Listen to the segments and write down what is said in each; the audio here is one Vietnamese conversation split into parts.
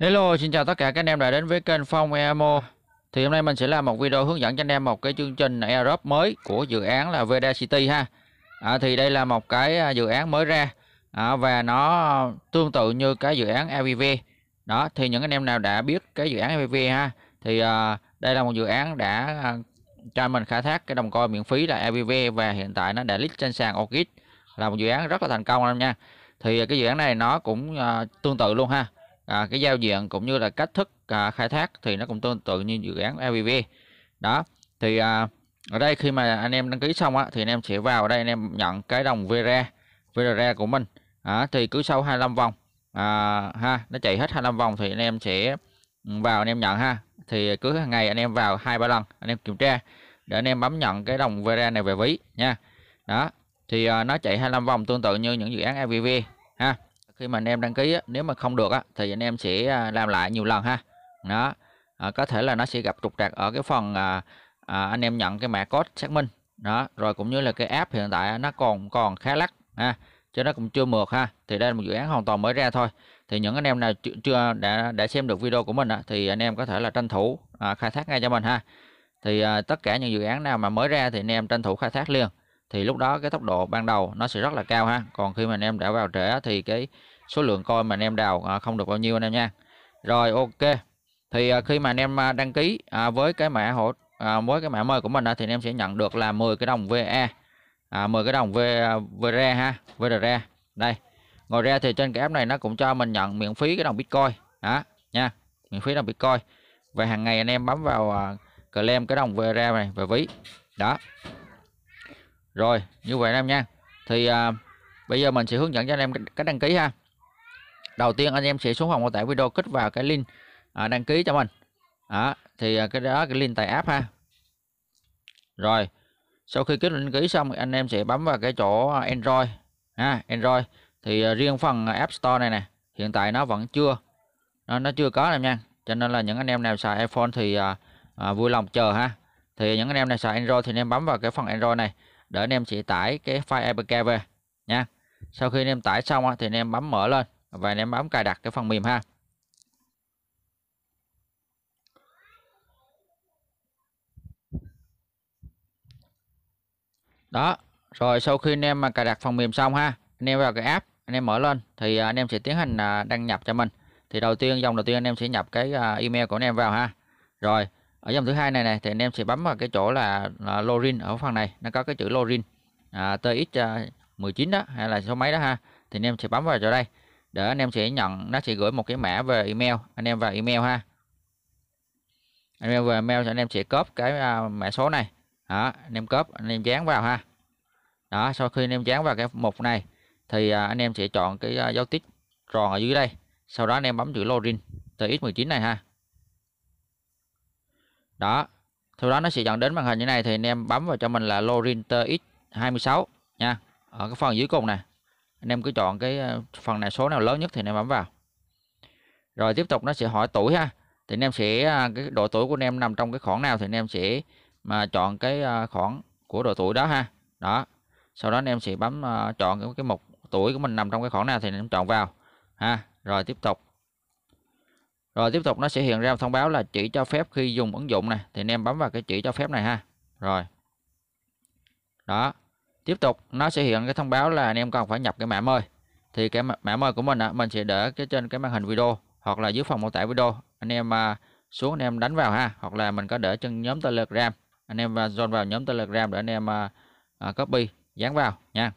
Hello, xin chào tất cả các anh em đã đến với kênh Phong EMO Thì hôm nay mình sẽ làm một video hướng dẫn cho anh em một cái chương trình Aerob mới của dự án là Veda City ha à, Thì đây là một cái à, dự án mới ra à, Và nó tương tự như cái dự án AVV Đó, thì những anh em nào đã biết cái dự án AVV ha Thì à, đây là một dự án đã à, cho mình khai thác cái đồng coi miễn phí là AVV Và hiện tại nó đã list trên sàn OKX Là một dự án rất là thành công anh em nha Thì cái dự án này nó cũng à, tương tự luôn ha à, cái giao diện cũng như là cách thức à, khai thác thì nó cũng tương tự như dự án LVV đó thì à, ở đây khi mà anh em đăng ký xong á thì anh em sẽ vào đây anh em nhận cái đồng VRA VRA của mình à, thì cứ sau 25 vòng à, ha nó chạy hết 25 vòng thì anh em sẽ ừ, vào anh em nhận ha thì cứ hàng ngày anh em vào hai ba lần anh em kiểm tra để anh em bấm nhận cái đồng VRA này về ví nha đó thì à, nó chạy 25 vòng tương tự như những dự án LVV ha khi mà anh em đăng ký á, nếu mà không được á, thì anh em sẽ à, làm lại nhiều lần ha đó à, có thể là nó sẽ gặp trục trặc ở cái phần à, à, anh em nhận cái mã code xác minh đó rồi cũng như là cái app hiện tại nó còn còn khá lắc ha cho nó cũng chưa mượt ha thì đây là một dự án hoàn toàn mới ra thôi thì những anh em nào chưa, chưa đã đã xem được video của mình á, thì anh em có thể là tranh thủ à, khai thác ngay cho mình ha thì à, tất cả những dự án nào mà mới ra thì anh em tranh thủ khai thác liền thì lúc đó cái tốc độ ban đầu nó sẽ rất là cao ha còn khi mà anh em đã vào trễ thì cái số lượng coi mà anh em đào à, không được bao nhiêu anh em nha rồi ok thì à, khi mà anh em à, đăng ký với cái mã hỗ với cái mã mời của mình thì anh em sẽ nhận được là 10 cái đồng ve, à, 10 cái đồng v VRE e ha VRE đây ngoài ra thì trên cái app này nó cũng cho mình nhận miễn phí cái đồng Bitcoin đó nha miễn phí đồng Bitcoin và hàng ngày anh em bấm vào claim cái đồng VRE này về ví đó rồi như vậy anh em nha thì à, bây giờ mình sẽ hướng dẫn cho anh em cách đăng ký ha đầu tiên anh em sẽ xuống phòng mô tả video kích vào cái link à, đăng ký cho mình à, thì cái đó cái link tại app ha rồi sau khi kích đăng ký xong anh em sẽ bấm vào cái chỗ Android ha Android thì à, riêng phần App Store này nè hiện tại nó vẫn chưa nó, nó chưa có em nha cho nên là những anh em nào xài iPhone thì à, à, vui lòng chờ ha thì những anh em nào xài Android thì anh em bấm vào cái phần Android này để anh em chỉ tải cái file APK về nha sau khi anh em tải xong thì anh em bấm mở lên và anh em bấm cài đặt cái phần mềm ha đó rồi sau khi anh em mà cài đặt phần mềm xong ha anh em vào cái app anh em mở lên thì anh em sẽ tiến hành đăng nhập cho mình thì đầu tiên dòng đầu tiên anh em sẽ nhập cái email của anh em vào ha rồi ở dòng thứ hai này này thì anh em sẽ bấm vào cái chỗ là, là login ở phần này nó có cái chữ LORIN à, tx 19 đó hay là số máy đó ha thì anh em sẽ bấm vào chỗ đây để anh em sẽ nhận nó sẽ gửi một cái mã về email anh em vào email ha anh em vào email thì anh em sẽ copy cái uh, mã số này đó, anh em copy anh em dán vào ha đó sau khi anh em dán vào cái mục này thì uh, anh em sẽ chọn cái uh, dấu tích tròn ở dưới đây sau đó anh em bấm chữ LORIN tx 19 này ha đó sau đó nó sẽ dẫn đến màn hình như này thì anh em bấm vào cho mình là Lorinter X26 nha ở cái phần dưới cùng này anh em cứ chọn cái ờ, phần này số nào lớn nhất thì anh em bấm vào rồi tiếp tục nó sẽ hỏi tuổi ha thì anh em sẽ ờ, cái độ tuổi của anh em nằm trong cái khoảng nào thì anh em sẽ mà chọn cái ờ, khoảng của độ tuổi đó ha đó sau đó anh em sẽ bấm chọn cái mục tuổi của mình nằm trong cái khoảng nào thì anh em chọn vào ha rồi tiếp tục rồi tiếp tục nó sẽ hiện ra một thông báo là chỉ cho phép khi dùng ứng dụng này thì anh em bấm vào cái chỉ cho phép này ha. Rồi. Đó. Tiếp tục nó sẽ hiện cái thông báo là anh em cần phải nhập cái mã mời. Thì cái mã mời của mình á, mình sẽ để cái trên cái màn hình video hoặc là dưới phần mô tả video. Anh em à, xuống anh em đánh vào ha, hoặc là mình có để trên nhóm Telegram. Anh em à, join vào nhóm Telegram để anh em à, copy dán vào nha.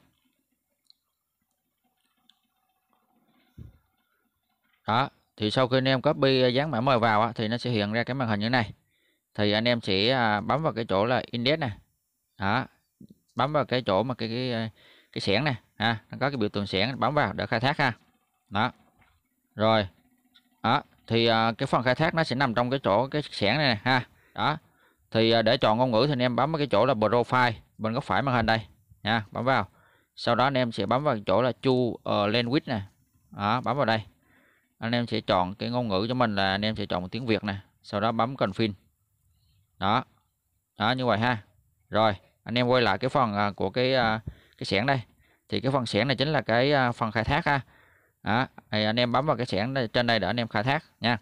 Đó, thì sau khi anh em copy ờ, dán mã mời vào thì nó sẽ hiện ra cái màn hình như này thì anh em sẽ à, bấm vào cái chỗ là index này đó bấm vào cái chỗ mà cái cái ờ, cái xẻng này ha nó có cái biểu tượng xẻng bấm vào để khai thác ha đó rồi đó thì ờ, cái phần khai thác nó sẽ nằm trong cái chỗ cái xẻng này, này ha đó thì để chọn ngôn ngữ thì anh em bấm vào cái chỗ là profile bên góc phải màn hình đây nha bấm vào sau đó anh em sẽ bấm vào chỗ là chu uh, language này đó bấm vào đây anh em sẽ chọn cái ngôn ngữ cho mình là anh em sẽ chọn tiếng Việt nè sau đó bấm confirm đó đó như vậy ha rồi anh em quay lại cái phần à, của cái à, cái xẻng đây thì cái phần xẻng này chính là cái à, phần khai thác ha đó, thì anh em bấm vào cái xẻng trên đây để anh em khai thác nha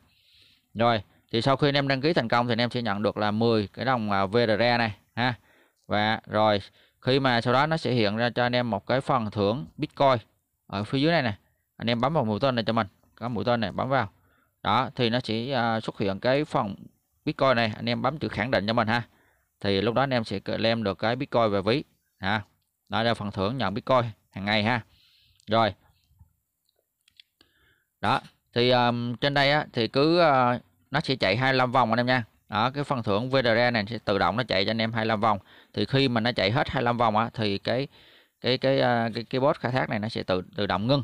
rồi thì sau khi anh em đăng ký thành công thì anh em sẽ nhận được là 10 cái đồng VRE này ha và rồi khi mà sau đó nó sẽ hiện ra cho anh em một cái phần thưởng Bitcoin ở phía dưới này nè anh em bấm vào mũi tên này cho mình cái mũi tên này bấm vào đó thì nó sẽ uh, à, xuất hiện cái phòng bitcoin này anh em bấm chữ khẳng định cho mình ha thì lúc đó anh em sẽ lem được cái bitcoin về ví ha đó là phần thưởng nhận bitcoin hàng ngày ha rồi đó thì um, trên đây á, thì cứ uh, nó sẽ chạy 25 vòng anh em nha đó cái phần thưởng VDR này sẽ tự động nó chạy cho anh em 25 vòng thì khi mà nó chạy hết 25 vòng á, thì cái cái cái ờ, cái cái bot khai thác này nó sẽ tự tự động ngưng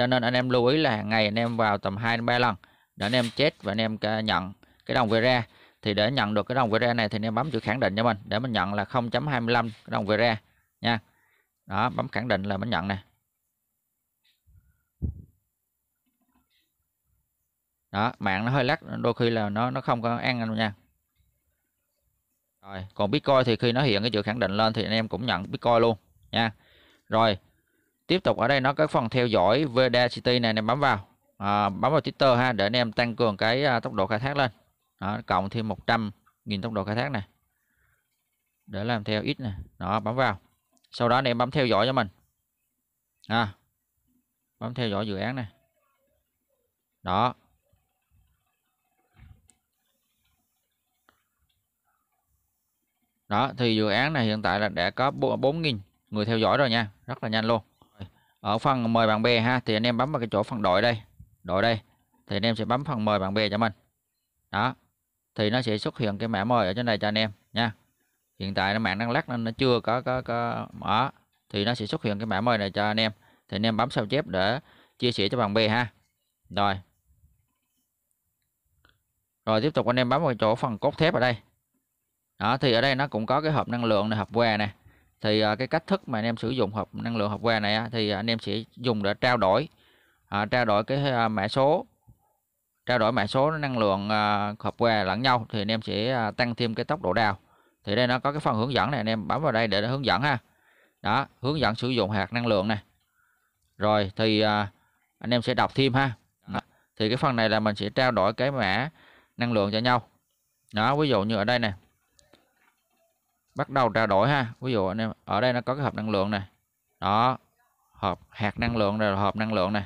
cho nên anh em lưu ý là ngày anh em vào tầm 2 3 lần để anh em chết và anh em nhận cái đồng về ra thì để nhận được cái đồng về ra này thì anh em bấm chữ khẳng định cho mình để mình nhận là 0.25 đồng về ra nha đó bấm khẳng định là mình nhận nè đó mạng nó hơi lắc đôi khi là nó nó không có ăn anh nha rồi còn bitcoin thì khi nó hiện cái chữ khẳng định lên thì anh em cũng nhận bitcoin luôn nha rồi tiếp tục ở đây nó có phần theo dõi VDA City này anh em bấm vào à, bấm vào Twitter ha để anh em tăng cường cái à, tốc độ khai thác lên đó, cộng thêm 100 nghìn tốc độ khai thác này để làm theo ít này đó bấm vào sau đó anh em bấm theo dõi cho mình à, bấm theo dõi dự án này đó đó thì dự án này hiện tại là đã có 4.000 người theo dõi rồi nha rất là nhanh luôn ở phần mời bạn bè ha thì anh em bấm vào cái chỗ phần đội đây đội đây thì anh em sẽ bấm phần mời bạn bè cho mình đó thì nó sẽ xuất hiện cái mã mời ở trên này cho anh em nha hiện tại nó mạng đang lắc nên nó chưa có có có mở thì nó sẽ xuất hiện cái mã mời này cho anh em thì anh em bấm sao chép để chia sẻ cho bạn bè ha rồi rồi tiếp tục anh em bấm vào chỗ phần cốt thép ở đây đó thì ở đây nó cũng có cái hộp năng lượng này hộp que này thì à, cái cách thức mà anh em sử dụng hộp năng lượng hộp que này thì à, anh em sẽ dùng để trao đổi à, trao đổi cái à, mã số trao đổi mã số năng lượng à, hộp que lẫn nhau thì anh em sẽ à, tăng thêm cái tốc độ đào thì đây nó có cái phần hướng dẫn này anh em bấm vào đây để nó hướng dẫn ha đó hướng dẫn sử dụng hạt năng lượng này rồi thì à, anh em sẽ đọc thêm ha đó. thì cái phần này là mình sẽ trao đổi cái mã năng lượng cho nhau đó ví dụ như ở đây này bắt đầu trao đổi ha ví dụ anh em ở đây nó có cái hộp năng lượng này đó hộp hạt năng lượng rồi hộp năng lượng này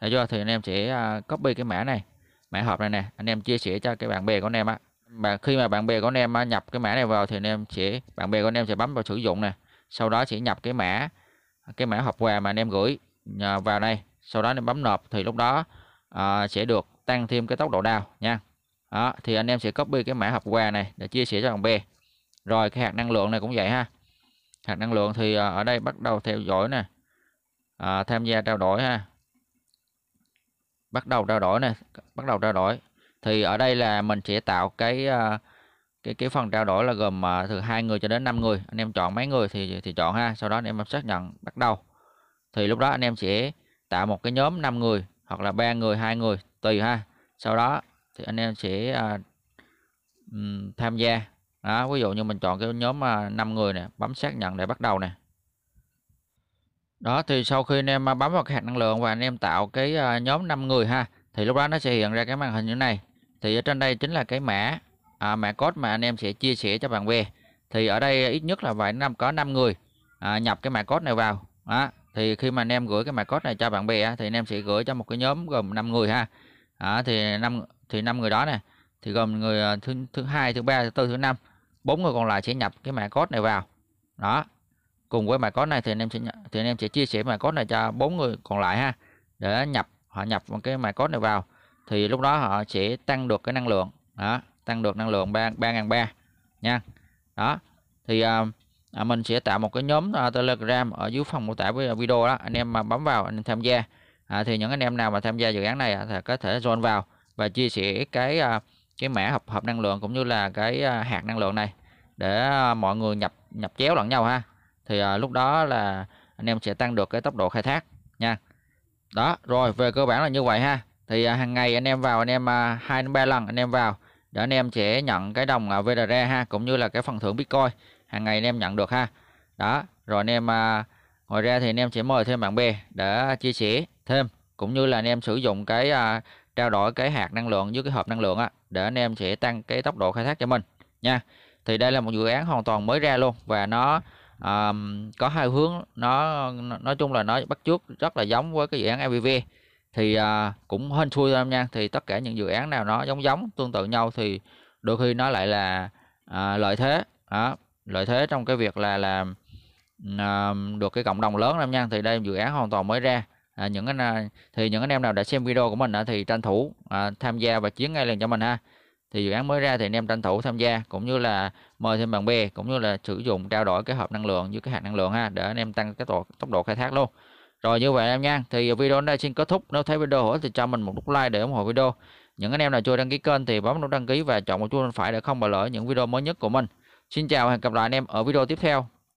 thấy chưa thì anh em sẽ à, copy cái mã này mã hộp này nè anh em chia sẻ cho cái bạn bè của anh em á mà khi mà bạn bè của anh em à, nhập cái mã này vào thì anh em sẽ bạn bè của anh em sẽ bấm vào sử dụng này sau đó sẽ nhập cái mã cái mã hộp quà mà anh em gửi à, vào đây sau đó anh em bấm nộp thì lúc đó à, sẽ được tăng thêm cái tốc độ đào nha đó, thì anh em sẽ copy cái mã hộp quà này để chia sẻ cho bạn bè rồi cái hạt năng lượng này cũng vậy ha hạt năng lượng thì à, ở đây bắt đầu theo dõi nè à, tham gia trao đổi ha bắt đầu trao đổi nè bắt đầu trao đổi thì ở đây là mình sẽ tạo cái à, cái cái phần trao đổi là gồm à, từ hai người cho đến 5 người anh em chọn mấy người thì thì chọn ha sau đó anh em xác nhận bắt đầu thì lúc đó anh em sẽ tạo một cái nhóm 5 người hoặc là ba người hai người tùy ha sau đó thì anh em sẽ uh, tham gia đó ví dụ như mình chọn cái nhóm 5 à, người nè bấm xác nhận để bắt đầu nè đó thì sau khi anh em à, bấm vào cái hạt năng lượng và anh em tạo cái à, nhóm 5 người ha thì lúc đó nó sẽ hiện ra cái màn hình như này thì ở trên đây chính là cái mã à, mã code mà anh em sẽ chia sẻ cho bạn bè thì ở đây ít nhất là phải năm có 5 người à, nhập cái mã code này vào đó thì khi mà anh em gửi cái mã code này cho bạn bè thì anh em sẽ gửi cho một cái nhóm gồm 5 người ha à, thì năm thì năm người đó nè thì gồm người thứ thứ hai thứ ba thứ tư thứ năm bốn người còn lại sẽ nhập cái mã code này vào đó cùng với mã code này thì anh em sẽ thì anh em sẽ chia sẻ mã code này cho bốn người còn lại ha để nhập họ nhập một cái mã code này vào thì lúc đó họ sẽ tăng được cái năng lượng đó tăng được năng lượng ba ba ngàn ba nha đó thì à, à mình sẽ tạo một cái nhóm à, telegram ở dưới phần mô tả với video đó anh em mà bấm vào anh em tham gia à, thì những anh em nào mà tham gia dự án này à, thì có thể join vào và chia sẻ cái à, cái mã hợp hợp năng lượng cũng như là cái à, hạt năng lượng này để à, mọi người nhập nhập chéo lẫn nhau ha thì à, lúc đó là anh em sẽ tăng được cái tốc độ khai thác nha đó rồi về cơ bản là như vậy ha thì à, hàng ngày anh em vào anh em à, hai đến ba lần anh em vào để anh em sẽ nhận cái đồng VDR ha cũng như là cái phần thưởng Bitcoin hàng ngày anh em nhận được ha đó rồi anh em à, ngoài ra thì anh em sẽ mời thêm bạn bè để chia sẻ thêm cũng như là anh em sử dụng cái à, trao đổi cái hạt năng lượng với cái hộp năng lượng á để anh em sẽ tăng cái tốc độ khai thác cho mình nha thì đây là một dự án hoàn toàn mới ra luôn và nó um, có hai hướng nó nói chung là nó bắt trước rất là giống với cái dự án MVV thì uh, cũng hên xui thôi nha thì tất cả những dự án nào nó giống giống tương tự nhau thì đôi khi nó lại là uh, lợi thế đó, lợi thế trong cái việc là làm uh, được cái cộng đồng lớn em nha thì đây dự án hoàn toàn mới ra à, những anh à, thì những anh em nào đã xem video của mình thì tranh thủ à, tham gia và chiến ngay liền cho mình ha thì dự án mới ra thì anh em tranh thủ tham gia cũng như là mời thêm bạn bè cũng như là sử dụng trao đổi cái hộp năng lượng với cái hạt năng lượng ha để anh em tăng cái tốc, độ khai thác luôn rồi như vậy em nha thì video đây xin kết thúc nếu thấy video hữu ích thì cho mình một nút like để ủng hộ video những anh em nào chưa đăng ký kênh thì bấm nút đăng ký và chọn một chuông bên phải để không bỏ lỡ những video mới nhất của mình xin chào và hẹn gặp lại anh em ở video tiếp theo